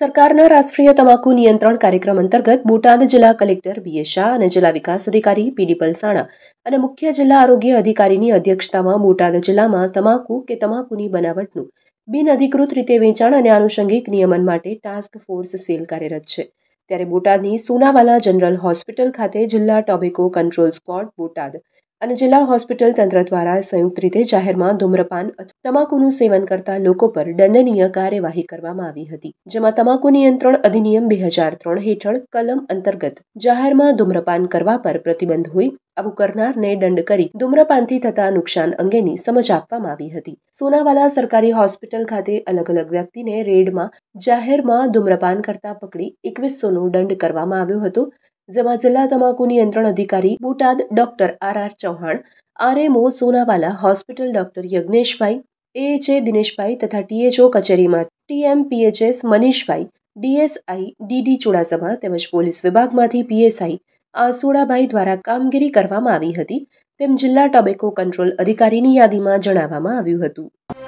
સરકારના રાષ્ટ્રીય તમાકુ નિયંત્રણ કાર્યક્રમ અંતર્ગત બોટાદ જિલ્લા કલેક્ટર બી શાહ અને જિલ્લા વિકાસ અધિકારી પીડી પલસાણા અને મુખ્ય જિલ્લા આરોગ્ય અધિકારીની અધ્યક્ષતામાં બોટાદ જિલ્લામાં તમાકુ કે તમાકુની બનાવટનું બિન અધિકૃત રીતે વેચાણ અને આનુષંગિક નિયમન માટે ટાસ્ક ફોર્સ સેલ કાર્યરત છે ત્યારે બોટાદની સોનાવાલા જનરલ હોસ્પિટલ ખાતે જિલ્લા ટોબેકો કંટ્રોલ સ્કોડ બોટાદ અને જિલ્લા હોસ્પિટલ તંત્ર દ્વારા સંયુક્ત રીતે જાહેરમાં ધૂમ્રપાન અથવા તમાકુનું સેવન કરતા લોકો પર દંડનીય કાર્યવાહી કરવામાં આવી હતી જેમાં તમાકુ નિયંત્રણ અધિનિયમ બે હજાર ત્રણ હેઠળ કલમ અંતર્ગત જાહેરમાં ધૂમ્રપાન કરવા પર પ્રતિબંધ હોય આવું કરનારને દંડ કરી ધૂમ્રપાનથી થતા નુકસાન અંગેની સમજ આપવામાં આવી હતી સોનાવાલા સરકારી હોસ્પિટલ ખાતે અલગ અલગ વ્યક્તિને રેડમાં જાહેરમાં ધૂમ્રપાન કરતા પકડી એકવીસોનો દંડ કરવામાં આવ્યો હતો જેમાં જિલ્લા તમાકુ નિયંત્રણ અધિકારી Botad doctor R R Chauhan RMO Sonawala hospital doctor Yagneshbhai AHA Dineshbhai તથા ટીએચઓ કચેરીમાં TM PHS Manishbhai DSI DD Chudasama તેમજ પોલીસ વિભાગમાંથી પીએસઆઈ આસોડાભાઈ દ્વારા કામગીરી કરવામાં આવી હતી તેમ જિલ્લા ટોબેકો કંટ્રોલ અધિકારીની યાદીમાં જણાવવામાં આવ્યું હતું